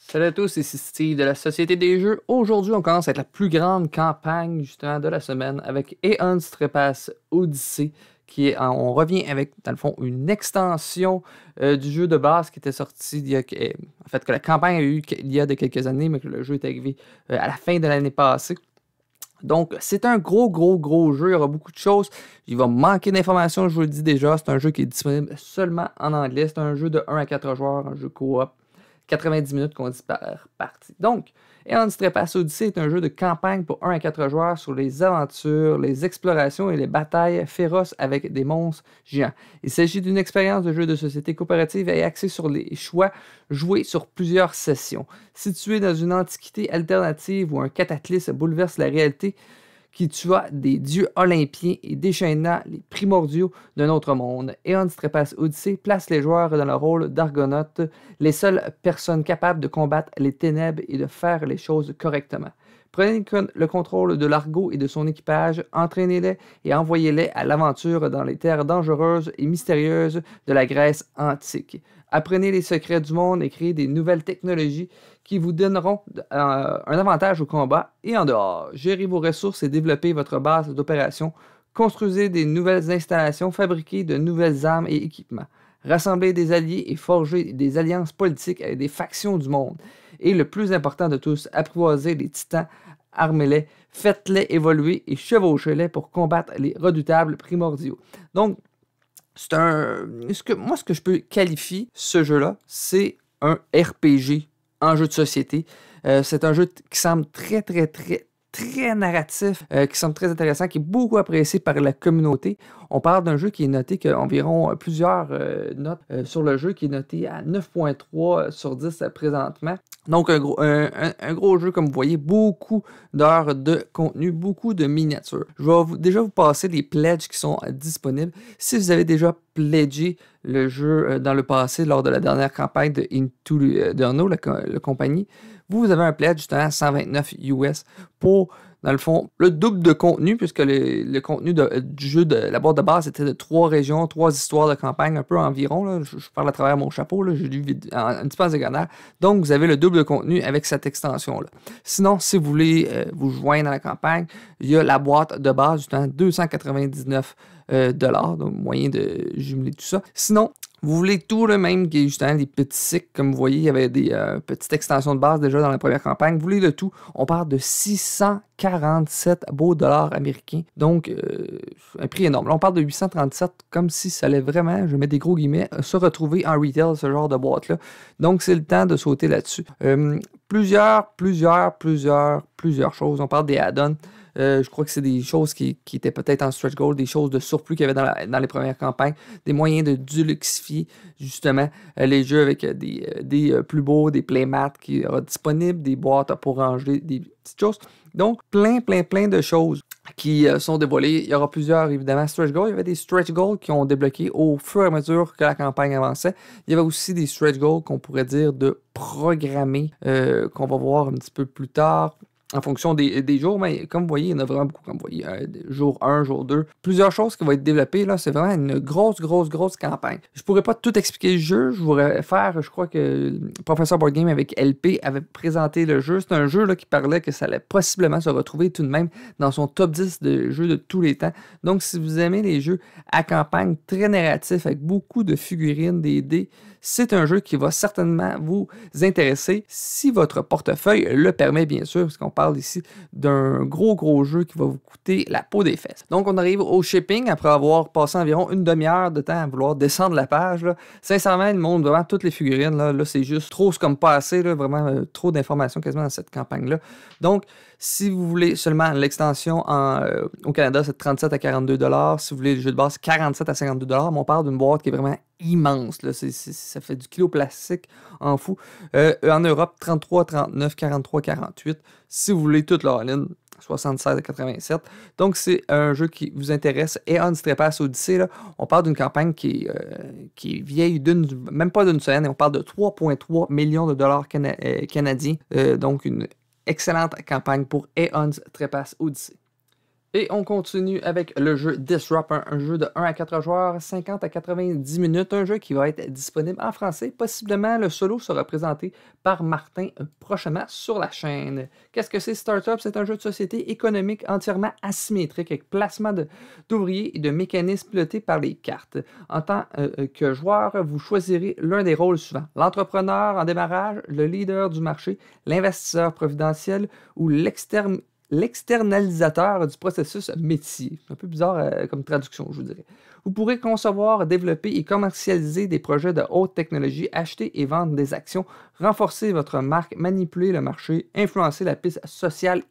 Salut à tous, ici Steve de la Société des Jeux. Aujourd'hui, on commence avec la plus grande campagne justement de la semaine avec Eon's Trepass Odyssey. Qui est on revient avec, dans le fond, une extension euh, du jeu de base qui était sorti il y a, en fait, que la campagne a eu il y a de quelques années, mais que le jeu est arrivé euh, à la fin de l'année passée. Donc, c'est un gros, gros, gros jeu. Il y aura beaucoup de choses. Il va manquer d'informations, je vous le dis déjà. C'est un jeu qui est disponible seulement en anglais. C'est un jeu de 1 à 4 joueurs, un jeu coop. 90 minutes qu'on dit par partie. Donc, Eon Strepass Odyssey est un jeu de campagne pour 1 à 4 joueurs sur les aventures, les explorations et les batailles féroces avec des monstres géants. Il s'agit d'une expérience de jeu de société coopérative et axée sur les choix joués sur plusieurs sessions. Situé dans une antiquité alternative où un cataclysme bouleverse la réalité, qui tua des dieux olympiens et déchaîna les primordiaux d'un autre monde. Eon Strepas Odyssey place les joueurs dans le rôle d'argonautes, les seules personnes capables de combattre les ténèbres et de faire les choses correctement. Prenez le contrôle de l'argot et de son équipage, entraînez-les et envoyez-les à l'aventure dans les terres dangereuses et mystérieuses de la Grèce antique. Apprenez les secrets du monde et créez des nouvelles technologies qui vous donneront euh, un, avantage au combat et en dehors. Gérez vos ressources et développez votre base d'opération. Construisez des nouvelles installations, fabriquez de nouvelles armes et équipements. Rassemblez des alliés et forgez des alliances politiques avec des factions du monde et le plus important de tous, apprivoisez les titans, armez-les, faites-les évoluer et chevauchez-les pour combattre les redoutables primordiaux. Donc, c'est un. Ce que, moi, ce que je peux qualifier ce jeu-là, c'est un RPG, un jeu de société. Euh, c'est un jeu qui semble très, très, très, très narratif, euh, qui semble très intéressant, qui est beaucoup apprécié par la communauté. On parle d'un jeu qui est noté qu'environ environ euh, plusieurs notes sur le jeu, qui est noté à 9.3 sur 10 présentement. Donc, un gros, un, gros, jeu, comme vous voyez, beaucoup d'heures de contenu, beaucoup de miniatures. Je vais déjà vous passer les pledges qui sont disponibles. Si vous avez déjà pledgé le jeu euh, dans le passé, lors de la dernière campagne de Into the euh, la, compagnie, vous, avez un pledge justement 129 US pour dans le fond, le double de contenu, puisque les, le contenu du jeu de la boîte de base était de trois régions, trois histoires de campagne, un peu environ. Je, parle à travers mon chapeau, là. j'ai lu un, petit peu en Donc, vous avez le double de contenu avec cette extension-là. Sinon, si vous voulez euh, vous joindre à la campagne, il y a la boîte de base du temps 299 euh, dollars, donc moyen de jumeler tout ça. Sinon, vous voulez tout le même qui est justement des petits cycles. Comme vous voyez, il y avait des euh, petites extensions de base déjà dans la première campagne. Vous voulez le tout. On parle de 647 beaux dollars américains. Donc, euh, un prix énorme. on parle de 837 comme si ça allait vraiment, je mets des gros guillemets, se retrouver en retail, ce genre de boîte-là. Donc, c'est le temps de sauter là-dessus. plusieurs, plusieurs, plusieurs, plusieurs choses. On parle des add-ons. Euh, je crois que c'est des choses qui, étaient peut-être en stretch goal, des choses de surplus qu'il y avait dans, les premières campagnes, des moyens de diluxifier justement euh, les jeux avec euh, des, plus beaux, des playmats qui aura disponibles, des boîtes pour ranger, des petites choses. Donc, plein, plein, plein de choses qui sont dévoilées. Il y aura plusieurs, évidemment, stretch goals. Il y avait des stretch goals qui ont débloqué au fur et à mesure que la campagne avançait. Il y avait aussi des stretch goals qu'on pourrait dire de programmer, qu'on va voir un petit peu plus tard en fonction des, jours. Mais comme vous voyez, il y en a vraiment beaucoup. Comme vous voyez, euh, jour 1, jour 2. Plusieurs choses qui vont être développées. là. C'est vraiment une grosse, grosse, grosse campagne. Je pourrais pas tout expliquer le jeu. Je voudrais faire, je crois que professeur Board Game avec LP avait présenté le jeu. C'est un jeu qui parlait que ça allait possiblement se retrouver tout de même dans son top 10 de jeux de tous les temps. Donc, si vous aimez les jeux à campagne très narratif avec beaucoup de figurines, des dés, c'est un jeu qui va certainement vous intéresser si votre portefeuille le permet, bien sûr, parce qu'on parle ici d'un gros, gros jeu qui va vous coûter la peau des fesses. Donc, on arrive au shipping après avoir passé environ une demi-heure de temps à vouloir descendre la page. Là. Sincèrement, il montre vraiment toutes les figurines. Là, c'est juste trop comme pas assez, là, vraiment euh, trop d'informations quasiment dans cette campagne-là. Donc, si vous voulez seulement l'extension euh, au Canada, c'est 37 à 42 Si vous voulez le jeu de base, 47 à 52 Mais on parle d'une boîte qui est vraiment immense. Là. ça fait du kilo plastique en fou. Euh, en Europe, 33, 39, 43, 48. Si vous voulez toute leur ligne, 76 à 87. Donc, c'est un jeu qui vous intéresse. Et on Odyssey, on parle d'une campagne qui est, euh, qui vieille, même pas d'une semaine, et on parle de 3,3 millions de dollars euh, canadiens. donc, une excellente campagne pour Aeon's Trépasse Odyssey. Et on continue avec le jeu Disrupt, un jeu de 1 à 4 joueurs, 50 à 90 minutes, un jeu qui va être disponible en français. Possiblement, le solo sera présenté par Martin euh, prochainement sur la chaîne. Qu'est-ce que c'est Startup C'est un jeu de société économique entièrement asymétrique avec placement d'ouvriers et de mécanismes pilotés par les cartes. En tant euh, euh, que joueur, vous choisirez l'un des rôles suivants l'entrepreneur en démarrage, le leader du marché, l'investisseur providentiel ou l'externe l'externalisateur du processus métier. Un peu bizarre euh, comme traduction, je vous dirais. Vous pourrez concevoir, développer et commercialiser des projets de haute technologie, acheter et vendre des actions, renforcer votre marque, manipuler le marché, influencer la piste sociale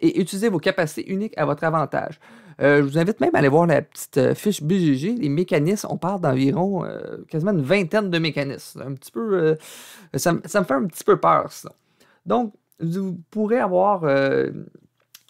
et utiliser vos capacités uniques à votre avantage. Euh, je vous invite même à aller voir la petite euh, fiche BGG, les mécanismes. On parle d'environ quasiment une vingtaine de mécanismes. Un petit peu, ça, me fait un petit peu peur, ça. Donc, vous pourrez avoir euh,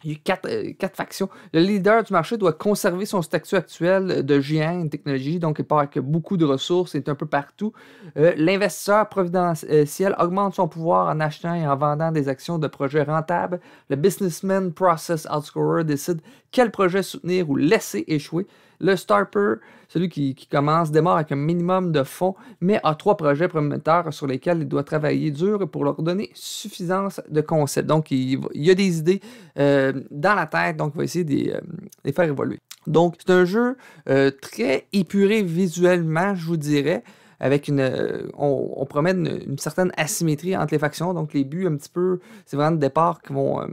euh, quatre, factions. Le leader du marché doit conserver son statut actuel de géant de technologie, donc il part avec beaucoup de ressources, il est un peu partout. Euh, l'investisseur providentiel augmente son pouvoir en achetant et en vendant des actions de projets rentables. Le businessman process outscorer décide quel projet soutenir ou laisser échouer. Le Starper, celui qui, commence, démarre avec un minimum de fonds, mais a trois projets prometteurs sur lesquels il doit travailler dur pour leur donner suffisance de concepts. Donc, il, y a des idées euh, dans la tête, donc il va essayer de les, euh, faire évoluer. Donc, c'est un jeu euh, très épuré visuellement, je vous dirais avec une. Euh, on, on, promet une, certaine asymétrie entre les factions. Donc, les buts, un petit peu, c'est vraiment des départ qui vont, euh,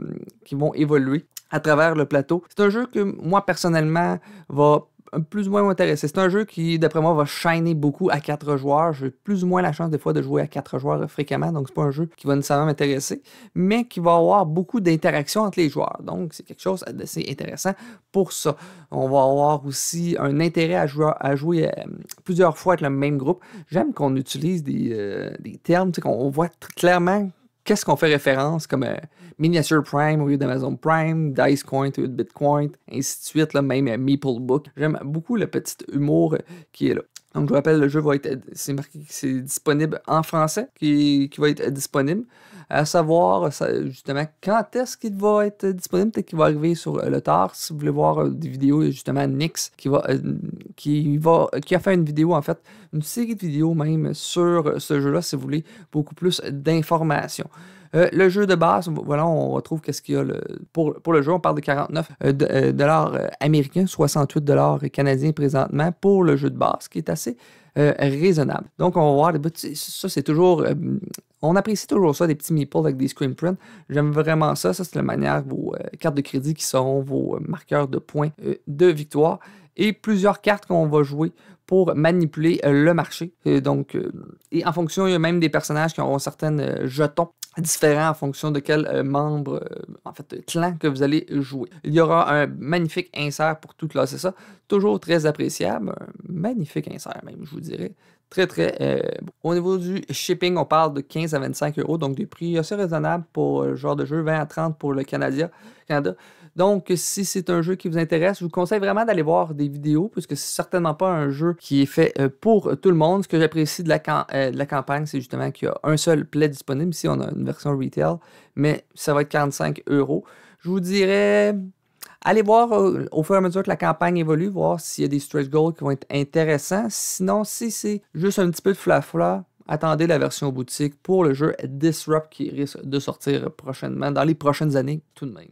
qui vont évoluer à travers le plateau. C'est un jeu que moi personnellement va plus ou moins m'intéresser. C'est un jeu qui, d'après moi, va shiner beaucoup à quatre joueurs. J'ai plus ou moins la chance des fois de jouer à quatre joueurs fréquemment, donc c'est pas un jeu qui va nécessairement m'intéresser, mais qui va avoir beaucoup d'interactions entre les joueurs. Donc c'est quelque chose d'assez intéressant pour ça. On va avoir aussi un intérêt à jouer, à jouer euh, plusieurs fois avec le même groupe. J'aime qu'on utilise des, euh, des termes, qu'on voit clairement qu'est-ce qu'on fait référence comme euh, Miniature Prime au lieu d'Amazon Prime, Dice au lieu de Bitcoin, ainsi de suite, là, même euh, Maple Book. J'aime beaucoup le petit humour euh, qui est là. Donc, je vous rappelle, le jeu va être, c'est marqué c'est disponible en français, qui va être disponible à savoir euh, justement quand est-ce qu'il va être disponible, peut-être qu'il va arriver sur euh, le tard. Si vous voulez voir euh, des vidéos, justement, Nix qui va, qui va qui a fait une vidéo, en fait, une série de vidéos même sur ce jeu-là, si vous voulez beaucoup plus d'informations. le jeu de base, voilà, on retrouve qu'est-ce qu'il y a pour, le jeu. On parle de 49 dollars américains, 68 dollars canadiens présentement pour le jeu de base, qui est assez raisonnable. Donc, on va voir, eh ben, ça c'est toujours on apprécie toujours ça, des petits meeples avec des screen prints. J'aime vraiment ça. Ça, c'est la manière, vos euh, cartes de crédit qui seront vos euh, marqueurs de points euh, de victoire et plusieurs cartes qu'on va jouer pour manipuler le marché. Et donc, et en fonction, il y a même des personnages qui auront certains jetons différents en fonction de quel membre, en fait, clan que vous allez jouer. Il y aura un magnifique insert pour tout classer ça. Toujours très appréciable. Un magnifique insert, même, je vous dirais. Très, très. Euh, au niveau du shipping, on parle de 15 à 25 euros, donc des prix assez raisonnables pour le genre de jeu, 20 à 30 pour le Canada. Donc, si c'est un jeu qui vous intéresse, je vous conseille vraiment d'aller voir des vidéos, puisque c'est certainement pas un jeu qui est fait euh, pour tout le monde. Ce que j'apprécie de, euh, de, la campagne, c'est justement qu'il y a un seul play disponible. Ici, on a une version retail, mais ça va être 45 euros. Je vous dirais Allez voir euh, au fur et à mesure que la campagne évolue, voir s'il y a des stretch goals qui vont être intéressants. Sinon, si c'est juste un petit peu de flafla, attendez la version boutique pour le jeu Disrupt qui risque de sortir prochainement, dans les prochaines années tout de même.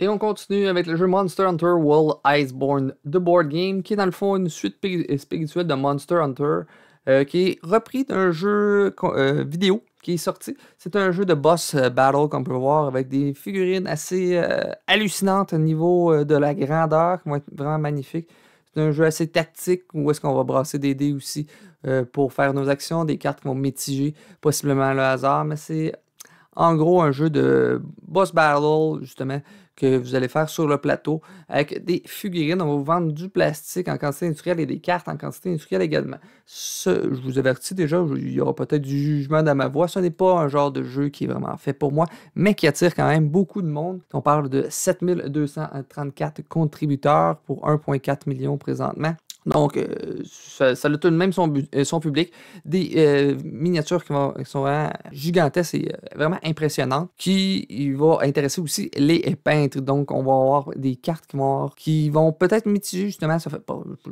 Et on continue avec le jeu Monster Hunter World Iceborne, The Board Game, qui est dans le fond une suite spirituelle de Monster Hunter, euh, qui est repris d'un jeu euh, vidéo qui est sorti. C'est un jeu de boss euh, battle qu'on peut voir avec des figurines assez euh, hallucinantes au niveau euh, de la grandeur qui vont être vraiment magnifiques. C'est un jeu assez tactique où est-ce qu'on va brasser des dés aussi pour faire nos actions, des cartes qui vont mitiger possiblement le hasard, mais c'est en gros un jeu de boss battle justement que vous allez faire sur le plateau avec des figurines. On va vous vendre du plastique en quantité industrielle et des cartes en quantité industrielle également. je vous avertis déjà, il y aura peut-être du jugement dans ma voix. Ce n'est pas un genre de jeu qui est vraiment fait pour moi, mais qui attire quand même beaucoup de monde. On parle de 7234 contributeurs pour 1,4 million présentement. Donc, euh, ça, ça, a tout même euh, son, public. Des euh, miniatures qui, sont vraiment gigantesques et vraiment impressionnantes, qui vont intéresser aussi les peintres. Donc, on va avoir des cartes qui vont, qui vont peut-être mitiger justement, ça fait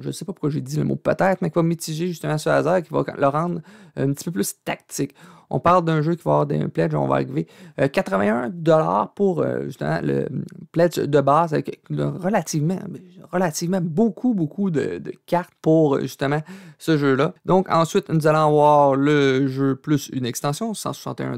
je sais pas pourquoi j'ai dit le mot peut-être, mais qui va mitiger justement ce hasard, qui va le rendre un petit peu plus tactique. On parle d'un jeu qui va avoir des pledge, on va arriver euh, 81 pour euh, justement le pledge de base, avec euh, relativement, relativement beaucoup, beaucoup de, de cartes pour euh, justement ce jeu-là. Donc ensuite, nous allons avoir le jeu plus une extension, 161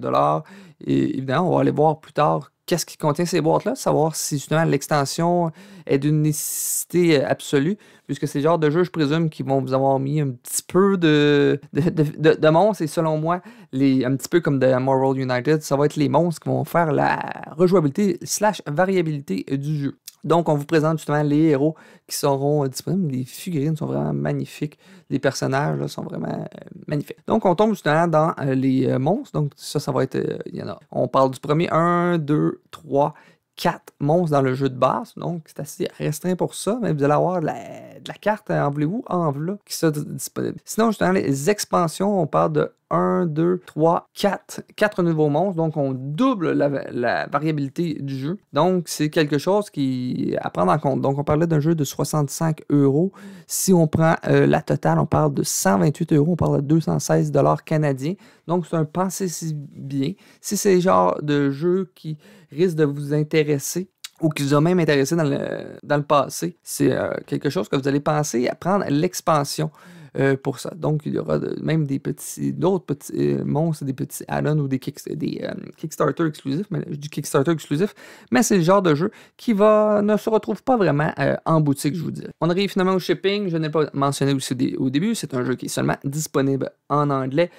et évidemment, on va aller voir plus tard qu'est-ce qui contient ces boîtes-là, savoir si justement l'extension est d'une nécessité euh, absolue, puisque c'est le genre de jeu, je présume, qui vont vous avoir mis un petit peu de, de, monstres. Et selon moi, les, un petit peu comme de Moral United, ça va être les monstres qui vont faire la rejouabilité slash variabilité du jeu. Donc, on vous présente justement les héros qui seront euh, disponibles. Les figurines sont vraiment magnifiques. Les personnages sont vraiment euh, magnifiques. Donc, on tombe justement dans euh, les monstres. Donc, ça, ça va être. Il y en a. On parle du premier 1, 2, 3, 4 monstres dans le jeu de base. Donc, c'est assez restreint pour ça. Mais vous allez avoir de la, la carte, hein, en voulez-vous, en qui sera disponible. Sinon, justement, les expansions, on parle de 1, 2, 3, 4. 4 nouveaux monstres. Donc, on double la, variabilité du jeu. Donc, c'est quelque chose qui à prendre en compte. Donc, on parlait d'un jeu de 65 euros. Si on prend euh, la totale, on parle de 128 euros. On parle de 216 dollars canadiens. Donc, c'est un pensée si bien. Si c'est le genre de jeu qui risque de vous intéresser, ou qui vous a même intéressé dans le, passé, c'est euh, quelque chose que vous allez penser à prendre l'expansion. Euh, pour ça. Donc, il y aura même des petits, d'autres petits euh, monstres, des petits Alan ou des, euh, Kickstarter exclusifs, mais du Kickstarter exclusif. Mais c'est le genre de jeu qui va, ne se retrouve pas vraiment en boutique, je vous dis. On arrive finalement au shipping. Je n'ai pas mentionné aussi au début, c'est un jeu qui est seulement disponible en anglais.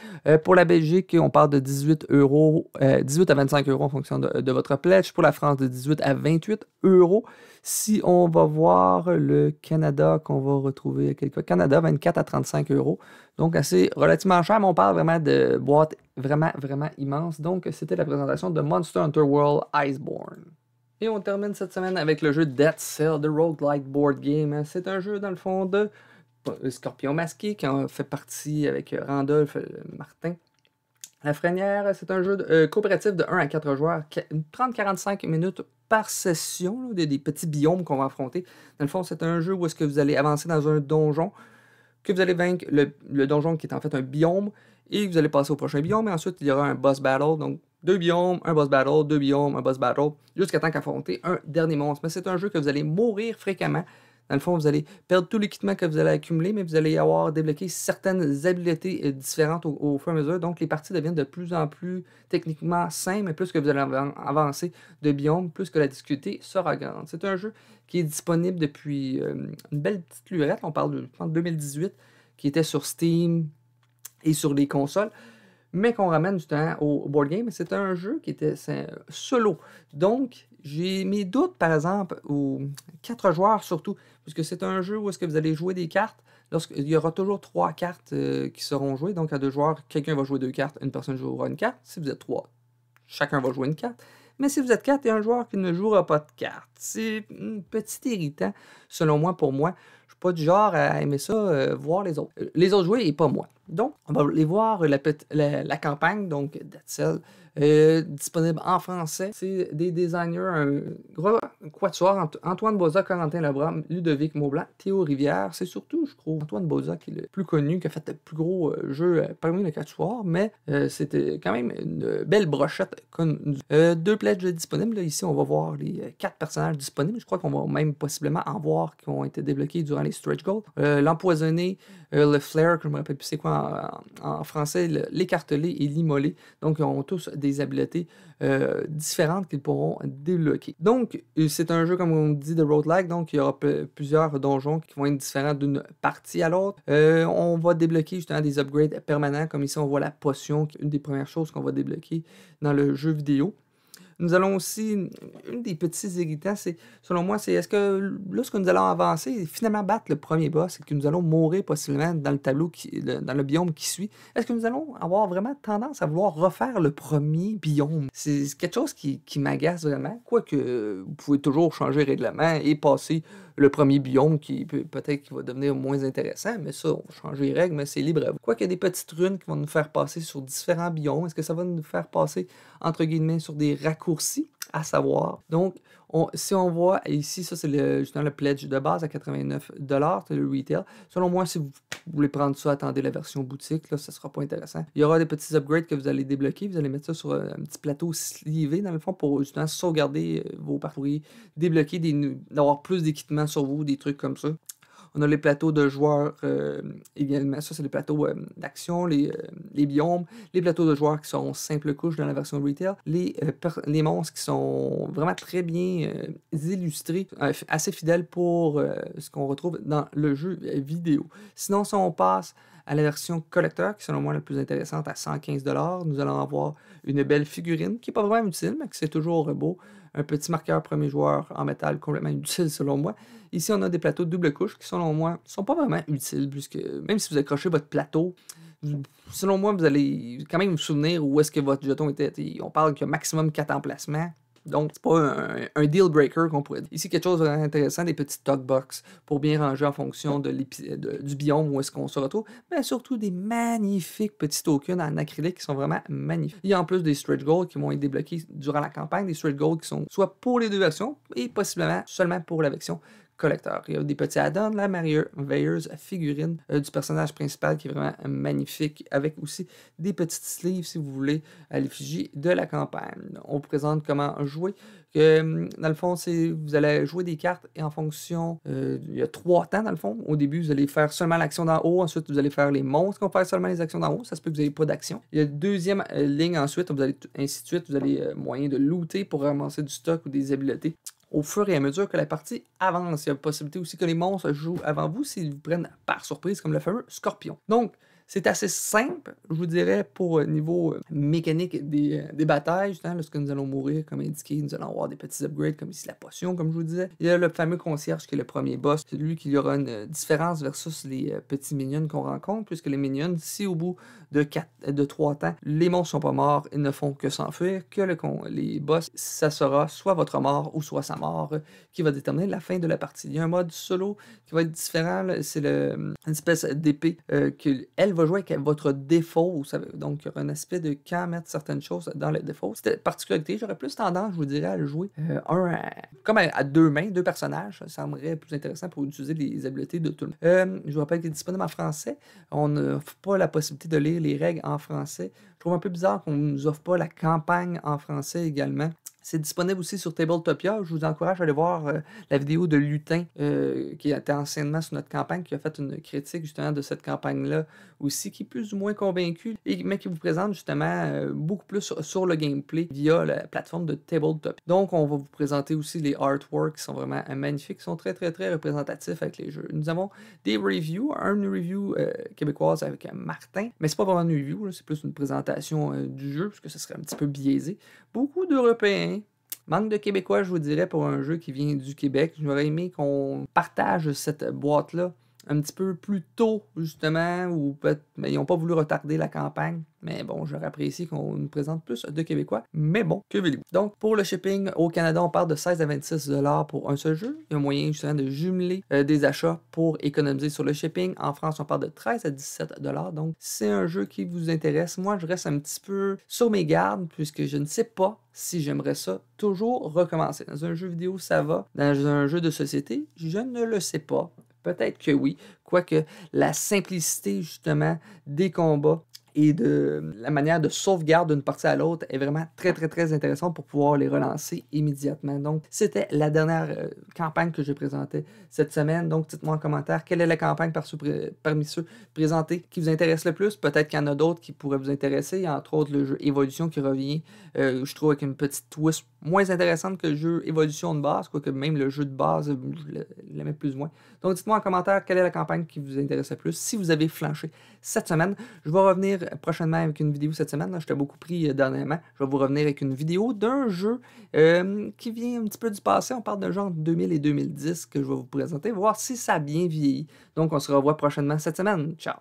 pour la Belgique, on parle de 18 euros, 18 à 25 euros en fonction de, de votre pledge. Pour la France, de 18 à 28 euros. Si on va voir le Canada qu'on va retrouver quelque Canada, 24 à 35 euros. Donc, assez relativement cher, mais on parle vraiment de boîtes vraiment, vraiment immenses. Donc, c'était la présentation de Monster Hunter World Iceborne. Et on termine cette semaine avec le jeu Dead Cell, The Roguelike Board Game. C'est un jeu, dans le fond, de Scorpion Masqué qui en fait partie avec euh, Randolph euh, Martin. La Frenière, c'est un jeu euh, coopératif de 1 à 4 joueurs, 30-45 minutes par session, de des, petits biomes qu'on va affronter. Dans le fond, c'est un jeu où est-ce que vous allez avancer dans un donjon, que vous allez vaincre le, donjon qui est en fait un biome, et vous allez passer au prochain biome, et ensuite il y aura un boss battle, donc deux biomes, un boss battle, deux biomes, un boss battle, jusqu'à temps qu'affronter un dernier monstre. Mais c'est un jeu que vous allez mourir fréquemment, dans le fond, vous allez perdre tout l'équipement que vous allez accumuler, mais vous allez avoir débloqué certaines habiletés euh, différentes au, fur et à mesure. Donc, les parties deviennent de plus en plus techniquement simples, plus que vous allez avancer de biome, plus que la difficulté sera grande. C'est un jeu qui est disponible depuis euh, une belle petite lurette. On parle de, 2018, qui était sur Steam et sur les consoles mais qu'on ramène du temps au board game. C'est un jeu qui était solo. Donc, j'ai mes doutes, par exemple, aux quatre joueurs surtout, puisque c'est un jeu où est-ce que vous allez jouer des cartes. Lorsqu'il y aura toujours trois cartes euh, qui seront jouées. Donc, à deux joueurs, quelqu'un va jouer deux cartes, une personne jouera une carte. Si vous êtes trois, chacun va jouer une carte. Mais si vous êtes quatre, il y a un joueur qui ne jouera pas de carte c'est un petit irritant, selon moi, pour moi. Je suis pas du genre à aimer ça, euh, voir les autres. Euh, les autres jouer et pas moi. Donc, on va aller voir la, la, campagne, donc Datsel euh, disponible en français. C'est des designers, un gros quatuor, Antoine Boza, Corentin Labram, Ludovic Maublanc, Théo Rivière. C'est surtout, je trouve, Antoine Boza qui est le plus connu, qui a fait le plus gros jeu parmi le quatuor, mais c'était quand même une belle brochette. Deux pledges disponibles. ici, on va voir les quatre personnages disponibles. Je crois qu'on va même possiblement en voir qui ont été débloqués durant les stretch goals. Euh, l'empoisonné, euh, le Flare que je me rappelle plus c'est quoi en, français, l'écartelé et l'immolé. Donc, ils ont tous des habiletés euh, différentes qu'ils pourront débloquer. Donc, c'est un jeu, comme on dit, de road roguelike. Donc, il y aura plusieurs donjons qui vont être différents d'une partie à l'autre. on va débloquer justement des upgrades permanents. Comme ici, on voit la potion, qui est une des premières choses qu'on va débloquer dans le jeu vidéo. Nous allons aussi, une des petites irritants, c'est, selon moi, c'est est-ce que lorsque nous allons avancer et finalement battre le premier boss et que nous allons mourir possiblement dans le tableau, qui, dans le biome qui suit, est-ce que nous allons avoir vraiment tendance à vouloir refaire le premier biome? C'est quelque chose qui, m'agace vraiment, quoique vous pouvez toujours changer règlement et passer le premier biome qui peut-être qui va devenir moins intéressant, mais ça, on change les règles, mais c'est libre à vous. Quoi y a des petites runes qui vont nous faire passer sur différents biomes, est-ce que ça va nous faire passer, entre guillemets, sur des raccourcis raccourci, à savoir. Donc, on, si on voit ici, ça c'est le, justement le pledge de base à 89 c'est le retail. Selon moi, si vous voulez prendre ça, attendez la version boutique, là, ça sera pas intéressant. Il y aura des petits upgrades que vous allez débloquer, vous allez mettre ça sur euh, un petit plateau slivé dans le fond pour justement sauvegarder euh, vos parcours, débloquer des d'avoir plus d'équipements sur vous, des trucs comme ça. On a les plateaux de joueurs euh, également. Ça, c'est les plateaux euh, d'action, euh, les, biomes, les plateaux de joueurs qui sont simple couche dans la version retail, les, les monstres qui sont vraiment très bien illustrés, assez fidèles pour ce qu'on retrouve dans le jeu vidéo. Sinon, si on passe à la version collector, qui est selon moi la plus intéressante à 115$, nous allons avoir une belle figurine qui n'est pas vraiment utile, mais qui c'est toujours beau un petit marqueur premier joueur en métal complètement utile, selon moi. Ici, on a des plateaux de double couche qui, selon moi, sont pas vraiment utiles, puisque même si vous accrochez votre plateau, selon moi, vous allez quand même vous souvenir où est-ce que votre jeton était. On parle qu'il y a maximum 4 emplacements. Donc, c'est pas un, deal breaker qu'on pourrait dire. Ici, quelque chose d'intéressant, des petites talk box pour bien ranger en fonction de du biome où est-ce qu'on se retrouve, mais surtout des magnifiques petits tokens en acrylique qui sont vraiment magnifiques. Il y a en plus des stretch goals qui vont être débloqués durant la campagne, des stretch goals qui sont soit pour les deux versions et possiblement seulement pour la version il y a des petits add-ons, la veilleuse figurine euh, du personnage principal qui est vraiment magnifique, avec aussi des petites sleeves, si vous voulez, à l'effigie de la campagne. On vous présente comment jouer. Hum, dans le fond, c'est vous allez jouer des cartes et en fonction, euh, il y a trois temps dans le fond. Au début, vous allez faire seulement l'action d'en haut, ensuite vous allez faire les monstres qu'on fait seulement les actions d'en haut. Ça se peut que vous n'ayez pas d'action. Il y a une deuxième euh, ligne ensuite, vous allez ainsi de suite, vous allez moyen de looter pour ramasser du stock ou des habiletés au fur et à mesure que la partie avance. Il y a possibilité aussi que les monstres jouent avant vous s'ils vous prennent par surprise, comme le fameux scorpion. Donc, c'est assez simple, je vous dirais, pour euh, niveau euh, mécanique des, euh, des batailles. Justement, lorsque nous allons mourir, comme indiqué, nous allons avoir des petits upgrades, comme ici la potion, comme je vous disais. Il y a le fameux concierge qui est le premier boss. C'est lui qui aura une différence versus les petits minions qu'on rencontre, puisque les minions, si au bout de, quatre, de 3 temps, les monstres sont pas morts, ils ne font que s'enfuir, que les boss, ça sera soit votre mort ou soit sa mort qui va déterminer la fin de la partie. Il y a un mode solo qui va être différent, c'est une espèce d'épée que qu'elle va jouer avec votre défaut. Donc, il y aura un aspect de quand mettre certaines choses dans le défaut. Cette particularité. J'aurais plus tendance, je vous dirais, à le jouer euh, à, comme à, deux mains, deux personnages. Ça me semblerait plus intéressant pour utiliser les habiletés de tout le monde. Euh, je vous rappelle qu'il est disponible en français. On n'a pas la possibilité de lire les règles en français. Je trouve un peu bizarre qu'on ne nous offre pas la campagne en français également. C'est disponible aussi sur Tabletopia. Je vous encourage à aller voir euh, la vidéo de Lutin euh, qui était anciennement sur notre campagne, qui a fait une critique justement de cette campagne-là aussi, qui est plus ou moins convaincue et, mais qui vous présente justement euh, beaucoup plus sur, le gameplay via la plateforme de Tabletopia. Donc on va vous présenter aussi les artworks qui sont vraiment magnifiques, qui sont très très très représentatifs avec les jeux. Nous avons des reviews, un review québécoise avec Martin, mais c'est pas vraiment une review, c'est plus une présentation du jeu, parce que ce serait un petit peu biaisé. Beaucoup d'Européens Manque de Québécois, je vous dirais, pour un jeu qui vient du Québec. J'aurais aimé qu'on partage cette boîte-là un petit peu plus tôt, justement, ou peut-être mais ben, ils n'ont pas voulu retarder la campagne. Mais bon, j'aurais apprécié qu'on nous présente plus de Québécois. Mais bon, que voulez-vous? Donc, pour le shipping au Canada, on parle de 16 à 26 dollars pour un seul jeu. Il y a moyen justement de jumeler euh, des achats pour économiser sur le shipping. En France, on parle de 13 à 17 dollars. Donc, c'est un jeu qui vous intéresse. Moi, je reste un petit peu sur mes gardes puisque je ne sais pas si j'aimerais ça toujours recommencer. Dans un jeu vidéo, ça va. Dans un jeu de société, je ne le sais pas. Peut-être que oui, quoique la simplicité justement des combats et de la manière de sauvegarde d'une partie à l'autre est vraiment très, très, très intéressante pour pouvoir les relancer immédiatement. Donc, c'était la dernière euh, campagne que je présentais cette semaine. Donc, dites-moi en commentaire quelle est la campagne parmi ceux présentés qui vous intéresse le plus. Peut-être qu'il y en a d'autres qui pourraient vous intéresser, entre autres le jeu Evolution qui revient, euh, je trouve, avec une petite twist moins intéressante que le jeu Evolution de base, quoique même le jeu de base, je l'aimais plus ou moins. Donc, dites-moi en commentaire quelle est la campagne qui vous intéresse le plus, si vous avez flanché cette semaine. Je vais revenir prochainement avec une vidéo cette semaine. Je t'ai beaucoup pris euh, dernièrement. Je vais vous revenir avec une vidéo d'un jeu euh, qui vient un petit peu du passé. On parle d'un genre 2000 et 2010 que je vais vous présenter, voir si ça a bien vieilli. Donc, on se revoit prochainement cette semaine. Ciao!